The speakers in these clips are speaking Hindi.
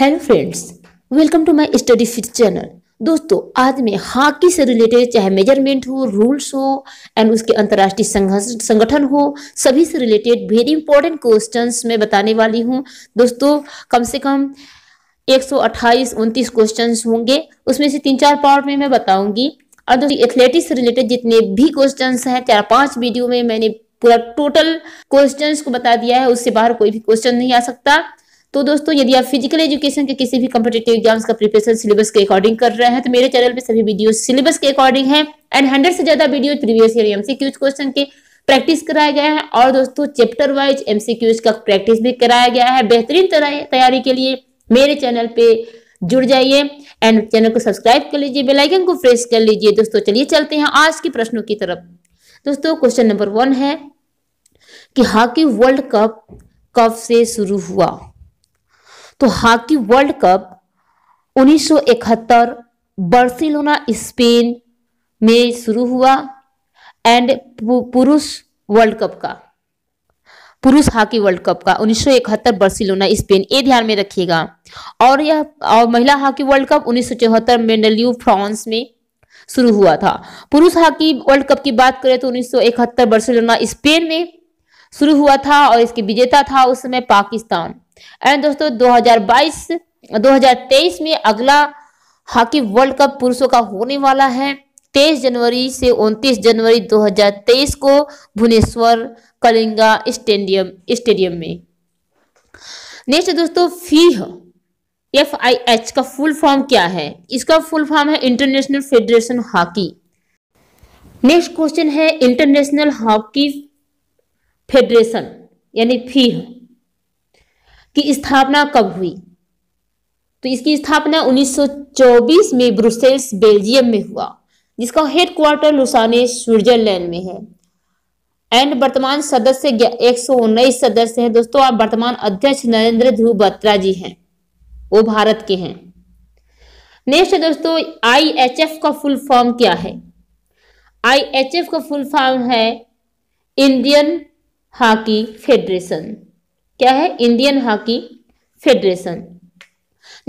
hello friends welcome to my study fit channel दोस्तों आज मैं हॉकी से रिलेटेड चाहे मेजरमेंट हो रूल्स हो एंड उसके अंतर्राष्ट्रीय संगठन हो सभी से रिलेटेड वेरी इंपॉर्टेंट क्वेश्चंस मैं बताने वाली हूं दोस्तों कम से कम 128 29 क्वेश्चंस होंगे उसमें से तीन चार पार्ट में मैं बताऊंगी और दोस्तों एथलेटिक्स से रिलेटेड जितने भी क्वेश्चन है चार पांच वीडियो में मैंने पूरा टोटल क्वेश्चंस को बता दिया है उससे बाहर कोई भी क्वेश्चन नहीं आ सकता तो दोस्तों यदि आप फिजिकल एजुकेशन के किसी भी कम्पिटेटिव एग्जाम्स का प्रिपरेशन सिलेबस के अकॉर्डिंग कर रहे हैं तो मेरे चैनल पे सभी वीडियो सिलेबस के अकॉर्डिंग है एंड हंड्रेड से ज्यादा video previous year MCQs question के प्रैक्टिस कराया गया है और दोस्तों चैप्टर वाइज एमसीक्यूज का प्रैक्टिस भी कराया गया है बेहतरीन तैयारी के लिए मेरे चैनल पे जुड़ जाइए एंड चैनल को सब्सक्राइब कर लीजिए बेलाइकन को प्रेस कर लीजिए दोस्तों चलिए चलते हैं आज के प्रश्नों की तरफ दोस्तों क्वेश्चन नंबर वन है कि हॉकी वर्ल्ड कप कब से शुरू हुआ तो hockey world cup 1971 Barcelona Spain में शुरू हुआ एंड पुरुष वर्ल्ड कप का पुरुष हॉकी वर्ल्ड कप का 1971 बार्सिलोना स्पेन ये ध्यान में रखिएगा और यह और महिला hockey world cup 1974 Mandelieu France में शुरू हुआ था पुरुष हॉकी वर्ल्ड कप की बात करें तो 1971 बार्सिलोना स्पेन में शुरू हुआ था और इसके विजेता था उस समय पाकिस्तान एंड दोस्तों 2022 2023 में अगला हॉकी वर्ल्ड कप पुरुषों का होने वाला है 23 जनवरी से 29 जनवरी 2023 को भुवनेश्वर कलिंगा स्टेडियम स्टेडियम में नेक्स्ट दोस्तों फीह एफ आई एच का फुल फॉर्म क्या है इसका फुल फॉर्म है International Federation hockey next question है इंटरनेशनल हॉकी फेडरेशन यानी फी की स्थापना कब हुई तो इसकी स्थापना 1924 में ब्रुसेल्स बेल्जियम में हुआ जिसका हेडक्वार्टर लुसाने स्विट्जरलैंड में है एंड वर्तमान सदस्य एक सदस्य हैं दोस्तों आप वर्तमान अध्यक्ष नरेंद्र ध्रुव बत्रा जी हैं वो भारत के हैं नेक्स्ट दोस्तों आईएचएफ का फुल फॉर्म क्या है आईएचएफ का फुल फॉर्म है इंडियन हॉकी फेडरेशन क्या है इंडियन हॉकी फेडरेशन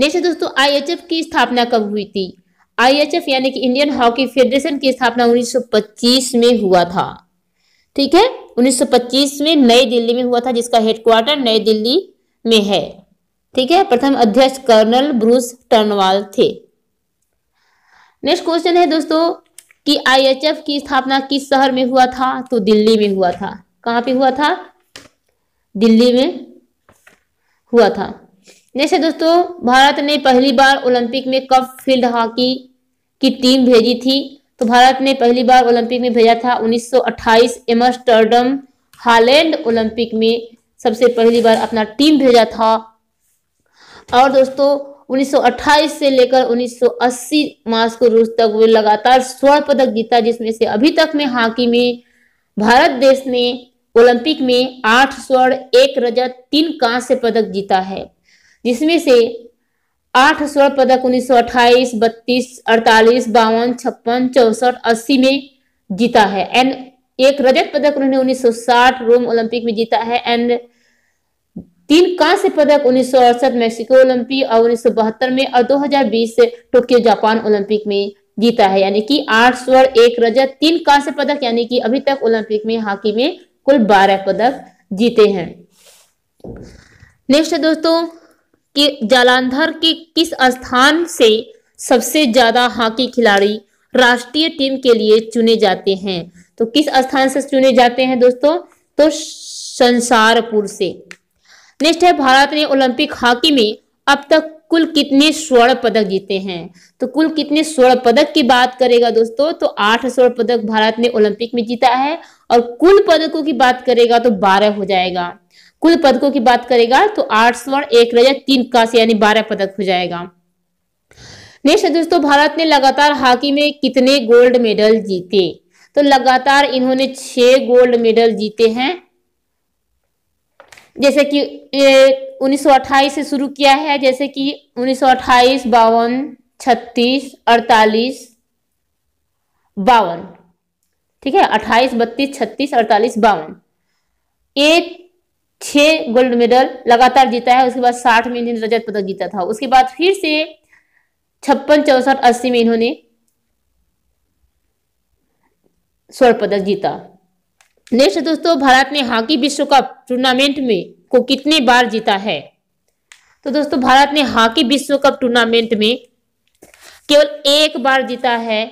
नेक्स्ट दोस्तों आईएचएफ की स्थापना कब हुई थी आईएचएफ यानी कि इंडियन हॉकी फेडरेशन की स्थापना 1925 में हुआ था ठीक है 1925 में नई दिल्ली में हुआ था जिसका हेडक्वार्टर नई दिल्ली में है ठीक है प्रथम अध्यक्ष कर्नल ब्रूस टर्नवाल थे नेक्स्ट क्वेश्चन है दोस्तों कि आईएचएफ की स्थापना किस शहर में हुआ था तो दिल्ली में हुआ था कहां पे हुआ था दिल्ली में हुआ था जैसे दोस्तों भारत ने पहली बार ओलंपिक में कब फील्ड हॉकी की टीम भेजी थी तो भारत ने पहली बार ओलंपिक में भेजा था 1928 सौ एमस्टर्डम हालैंड ओलंपिक में सबसे पहली बार अपना टीम भेजा था और दोस्तों 1928 से लेकर 1980 को रूस तक वे लगातार स्वर्ण पदक जीता जिसमें से अभी तक में हॉकी में भारत देश ने ओलंपिक में आठ स्वर्ण एक रजत तीन कांस्य पदक जीता है जिसमें से आठ स्वर्ण पदक उन्नीस सौ अट्ठाईस बत्तीस अड़तालीस बावन छप्पन चौसठ अस्सी में जीता है एंड एक रजत पदक उन्होंने 1960 रोम ओलंपिक में जीता है एंड तीन कांस्य पदक उन्नीस मेक्सिको ओलंपिक और उन्नीस में और 2020 टोक्यो जापान ओलंपिक में जीता है यानी कि आठ स्वर्ण एक रजत तीन कांस्य पदक यानी कि अभी तक ओलंपिक में हॉकी में कुल बारह पदक जीते हैं नेक्स्ट है दोस्तों कि जालंधर के किस स्थान से सबसे ज्यादा हॉकी खिलाड़ी राष्ट्रीय टीम के लिए चुने जाते हैं तो किस स्थान से चुने जाते हैं दोस्तों तो संसारपुर से नेक्स्ट है भारत ने ओलंपिक हॉकी में अब तक कुल कितने स्वर्ण पदक जीते हैं तो कुल कितने स्वर्ण पदक की बात करेगा दोस्तों तो आठ स्वर्ण पदक भारत ने ओलंपिक में जीता है और कुल पदकों की बात करेगा तो बारह हो जाएगा कुल पदकों की बात करेगा तो आठ स्वर्ण एक रजत तीन कांस्य यानी बारह पदक हो जाएगा नेक्स्ट दोस्तों भारत ने लगातार हॉकी में कितने गोल्ड मेडल जीते तो लगातार इन्होंने छह गोल्ड मेडल जीते हैं जैसे कि ये 1928 से शुरू किया है जैसे कि उन्नीस सौ बावन छत्तीस अड़तालीस बावन ठीक है अट्ठाईस बत्तीस छत्तीस अड़तालीस बावन ये छह गोल्ड मेडल लगातार जीता है उसके बाद साठ में इन्होंने रजत पदक जीता था उसके बाद फिर से छप्पन चौसठ अस्सी में इन्होंने स्वर्ण पदक जीता नेक्स्ट दोस्तों भारत ने हॉकी विश्व कप टूर्नामेंट में को कितने बार जीता है तो दोस्तों भारत ने हॉकी विश्व कप टूर्नामेंट में केवल एक बार जीता है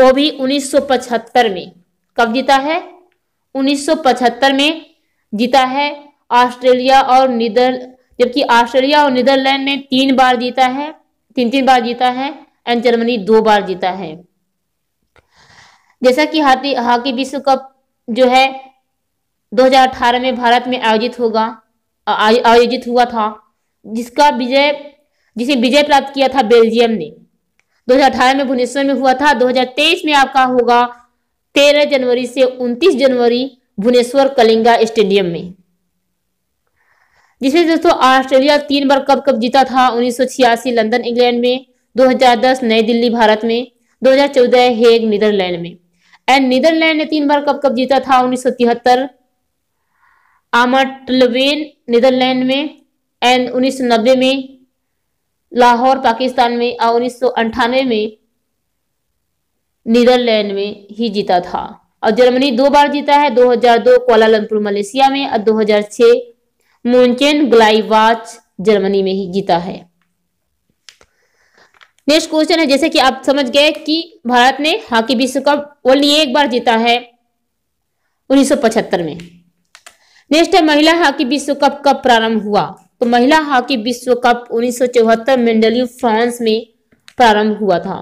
वो भी 1975 में कब जीता है 1975 में जीता है ऑस्ट्रेलिया और नीदर जबकि ऑस्ट्रेलिया और नीदरलैंड ने तीन बार जीता है तीन तीन बार जीता है एंड जर्मनी दो बार जीता है जैसा कि हॉकी विश्व कप जो है 2018 में भारत में आयोजित होगा आयोजित हुआ था जिसका विजय जिसे विजय प्राप्त किया था बेल्जियम ने 2018 में भुवनेश्वर में हुआ था 2023 में आपका होगा 13 जनवरी से 29 जनवरी भुवनेश्वर कलिंगा स्टेडियम में जिसमें दोस्तों ऑस्ट्रेलिया तीन बार कप कप जीता था उन्नीस लंदन इंग्लैंड में 2010 नई दिल्ली भारत में 2014 हेग नीदरलैंड में एंड नीदरलैंड ने तीन बार कब कब जीता था उन्नीस सौ तिहत्तर आमटलवेन नीदरलैंड में एंड उन्नीस सौ नब्बे में लाहौर पाकिस्तान में और उन्नीस सौ अंठानवे में नीदरलैंड में ही जीता था और जर्मनी दो बार जीता है 2002 कोलालमपुर मलेशिया में और 2006 मोनचेन ग्लाइवाच जर्मनी में ही जीता है नेक्स्ट क्वेश्चन है जैसे कि आप समझ गए कि भारत ने हॉकी विश्व कप ओनली एक बार जीता है 1975 में नेक्स्ट है महिला हॉकी विश्व कप कब प्रारंभ हुआ तो महिला हॉकी विश्व कप उन्नीस सौ फ्रांस में प्रारंभ हुआ था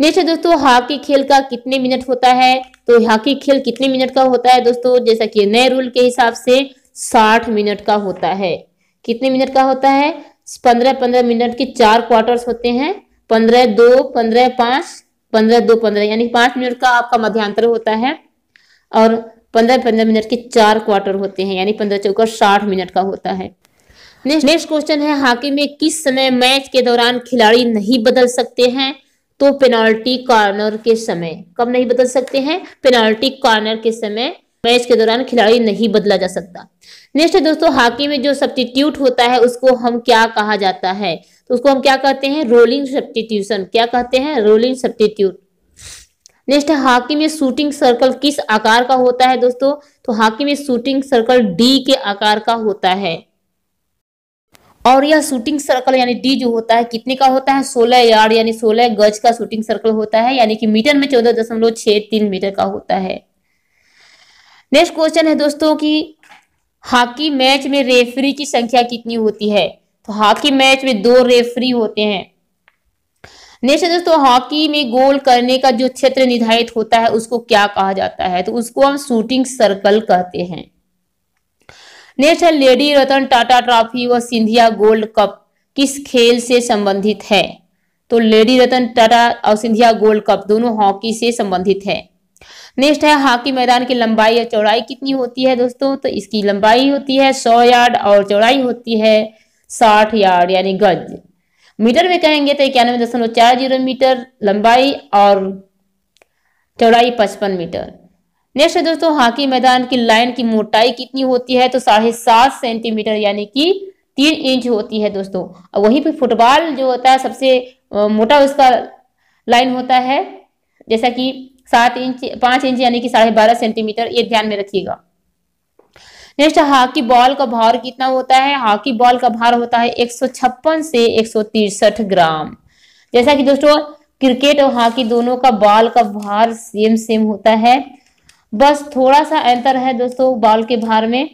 नेक्स्ट है दोस्तों हॉकी खेल का कितने मिनट होता है तो हॉकी खेल कितने मिनट का होता है दोस्तों जैसा कि नए रूल के हिसाब से साठ मिनट का होता है कितने मिनट का होता है पंद्रह पंद्रह मिनट के चार क्वार्टर्स होते हैं पंद्रह दो पंद्रह पांच पंद्रह दो पंद्रह यानी पांच मिनट का आपका मध्यांतर होता है और पंद्रह पंद्रह मिनट के चार क्वार्टर होते हैं यानी पंद्रह चौका साठ मिनट का होता है नेक्स्ट क्वेश्चन है हॉकी में किस समय मैच के दौरान खिलाड़ी नहीं बदल सकते हैं तो पेनाल्टी कॉर्नर के समय कब नहीं बदल सकते हैं पेनाल्टी कॉर्नर के समय मैच के दौरान खिलाड़ी नहीं बदला जा सकता नेक्स्ट है दोस्तों हॉकी में जो सब्सटीट्यूट होता है उसको हम क्या कहा जाता है तो उसको हम क्या कहते हैं रोलिंग सब्सटीट्यूशन क्या कहते हैं रोलिंग सब्सटीट्यूट नेक्स्ट है हॉकी में शूटिंग सर्कल किस आकार का होता है दोस्तों तो हॉकी में शूटिंग सर्कल डी के आकार का होता है और यह शूटिंग सर्कल यानी डी जो होता है कितने का होता है 16 यार्ड यानी 16 गज का शूटिंग सर्कल होता है यानी कि मीटर में चौदह दशमलव छह तीन मीटर का होता है नेक्स्ट क्वेश्चन है दोस्तों कि हॉकी मैच में रेफरी की संख्या कितनी होती है तो हॉकी मैच में दो रेफरी होते हैं नेक्स्ट दोस्तों हॉकी में गोल करने का जो क्षेत्र निर्धारित होता है उसको क्या कहा जाता है तो उसको हम शूटिंग सर्कल कहते हैं नेक्स्ट है लेडी रतन टाटा ट्रॉफी व सिंधिया गोल्ड कप किस खेल से संबंधित है तो लेडी रतन टाटा और सिंधिया गोल्ड कप दोनों हॉकी से संबंधित है नेक्स्ट है हॉकी मैदान की लंबाई या चौड़ाई कितनी होती है दोस्तों तो इसकी लंबाई होती है सौ यार्ड और चौड़ाई होती है साठ यार्ड यानी गज मीटर में कहेंगे तो इक्यानवे दशमलव चार जीरो मीटर लंबाई और चौड़ाई पचपन मीटर नेक्स्ट है दोस्तों हॉकी मैदान की लाइन की मोटाई कितनी होती है तो साढ़े सात सेंटीमीटर यानी कि तीन इंच होती है दोस्तों और वहीं पे फुटबॉल जो होता है सबसे मोटा उसका लाइन होता है जैसा कि सात इंच पांच इंच यानी कि साढ़े बारह सेंटीमीटर ये ध्यान में रखिएगा नेक्स्ट हॉकी बॉल का भार कितना होता है हॉकी बॉल का भार होता है एक से एक ग्राम जैसा कि दोस्तों क्रिकेट और हॉकी दोनों का बॉल का भार सेम सेम होता है बस थोड़ा सा अंतर है दोस्तों बॉल के भार में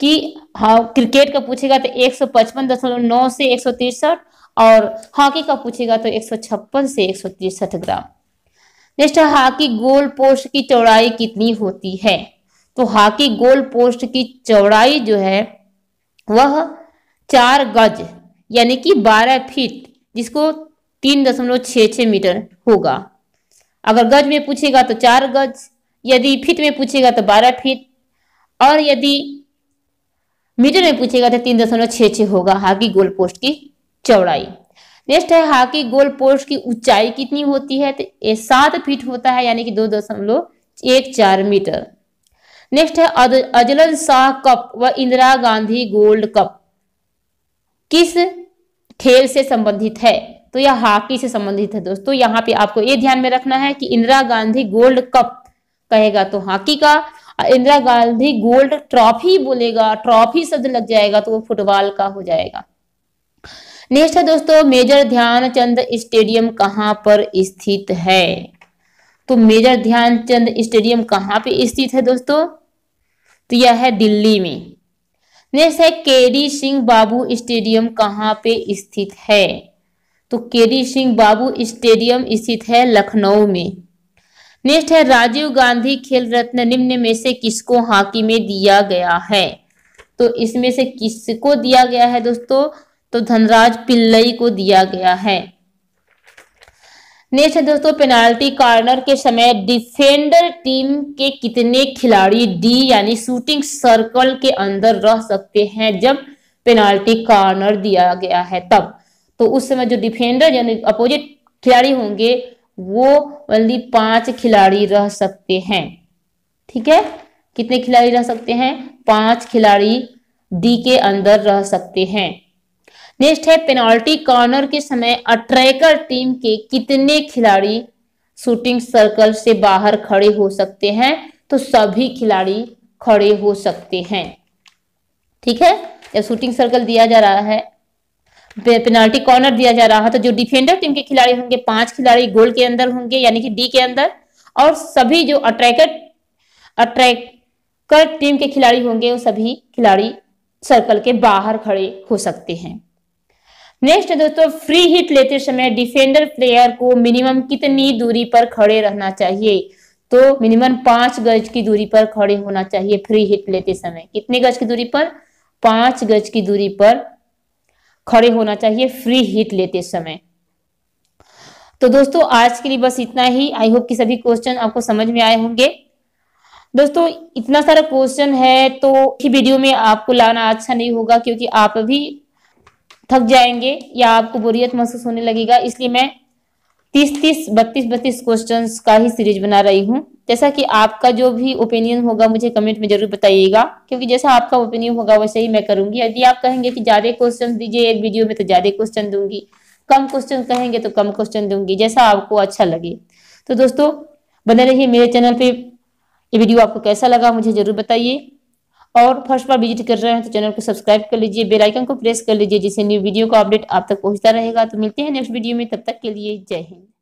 कि हाँ क्रिकेट का पूछेगा तो एक सौ पचपन दशमलव नौ से एक सौ तिरसठ और हॉकी का पूछेगा तो एक सौ छप्पन से एक सौ तिरसठ gram next hockey goal post की चौड़ाई कितनी होती है तो हॉकी गोल पोस्ट की चौड़ाई जो है वह चार गज यानी कि बारह फीट जिसको तीन दशमलव छ छ मीटर होगा अगर गज में पूछेगा तो चार गज यदि फीट में पूछेगा तो बारह फीट और यदि मीटर में पूछेगा तो तीन दशमलव छ छ होगा हॉकी गोल पोस्ट की चौड़ाई नेक्स्ट है हॉकी गोल पोस्ट की ऊंचाई कितनी होती है तो सात फीट होता है यानी कि दो दशमलव एक चार मीटर नेक्स्ट है अजलन शाह कप व इंदिरा गांधी गोल्ड कप किस खेल से संबंधित है तो यह हॉकी से संबंधित है दोस्तों यहाँ पे आपको ये ध्यान में रखना है कि इंदिरा गांधी गोल्ड कप कहेगा तो हॉकी का इंदिरा गांधी गोल्ड ट्रॉफी बोलेगा ट्रॉफी शब्द लग जाएगा तो वो फुटबॉल का हो जाएगा नेक्स्ट है दोस्तों मेजर ध्यानचंद स्टेडियम कहाँ पर स्थित है तो मेजर ध्यानचंद स्टेडियम कहाँ पे स्थित है दोस्तों तो यह है दिल्ली में नेक्स्ट है केरी सिंह बाबू स्टेडियम कहाँ पे स्थित है तो केरी सिंह बाबू स्टेडियम स्थित है लखनऊ में नेक्स्ट है राजीव गांधी खेल रत्न निम्न में से किसको हॉकी में दिया गया है तो इसमें से किसको दिया गया है दोस्तों तो धनराज पिल्लई को दिया गया है नेक्स्ट दोस्तों पेनाल्टी कॉर्नर के समय डिफेंडर टीम के कितने खिलाड़ी डी यानी शूटिंग सर्कल के अंदर रह सकते हैं जब पेनाल्टी कॉर्नर दिया गया है तब तो उस समय जो डिफेंडर यानी अपोजिट खिलाड़ी होंगे वो ओनली पांच खिलाड़ी रह सकते हैं ठीक है कितने खिलाड़ी रह सकते हैं पांच खिलाड़ी डी के अंदर रह सकते हैं नेक्स्ट है पेनाल्टी कॉर्नर के समय अट्रैकर टीम के कितने खिलाड़ी शूटिंग सर्कल से बाहर खड़े हो सकते हैं तो सभी खिलाड़ी खड़े हो सकते हैं ठीक है जब शूटिंग सर्कल दिया जा रहा है पेनाल्टी कॉर्नर दिया जा रहा है तो जो डिफेंडर टीम के खिलाड़ी होंगे पांच खिलाड़ी गोल के अंदर होंगे यानी कि डी के अंदर और सभी जो अट्रैकर अट्रैकर टीम के खिलाड़ी होंगे वो सभी खिलाड़ी सर्कल के बाहर खड़े हो सकते हैं नेक्स्ट दोस्तों फ्री हिट लेते समय डिफेंडर प्लेयर को मिनिमम कितनी दूरी पर खड़े रहना चाहिए तो मिनिमम पांच गज की दूरी पर खड़े होना चाहिए फ्री हिट लेते समय कितने गज की दूरी पर पांच गज की दूरी पर खड़े होना चाहिए फ्री हिट लेते समय तो दोस्तों आज के लिए बस इतना ही आई होप कि सभी क्वेश्चन आपको समझ में आए होंगे दोस्तों इतना सारा क्वेश्चन है तो वीडियो में आपको लाना अच्छा नहीं होगा क्योंकि आप भी थक जाएंगे या आपको बोरियत महसूस होने लगेगा इसलिए मैं तीस तीस बत्तीस बत्तीस क्वेश्चन का ही सीरीज बना रही हूँ जैसा कि आपका जो भी ओपिनियन होगा मुझे कमेंट में जरूर बताइएगा क्योंकि जैसा आपका ओपिनियन होगा वैसे ही मैं करूंगी यदि आप कहेंगे कि ज्यादा क्वेश्चन दीजिए एक वीडियो में तो ज्यादा क्वेश्चन दूंगी कम क्वेश्चन कहेंगे तो कम क्वेश्चन दूंगी जैसा आपको अच्छा लगे तो दोस्तों बने रहिए मेरे चैनल पे ये वीडियो आपको कैसा लगा मुझे जरूर बताइए और फर्स्ट बार विजिट कर रहे हैं तो चैनल को सब्सक्राइब कर लीजिए बेल आइकन को प्रेस कर लीजिए जिससे न्यू वीडियो का अपडेट आप तक पहुंचता रहेगा तो मिलते हैं नेक्स्ट वीडियो में तब तक के लिए जय हिंद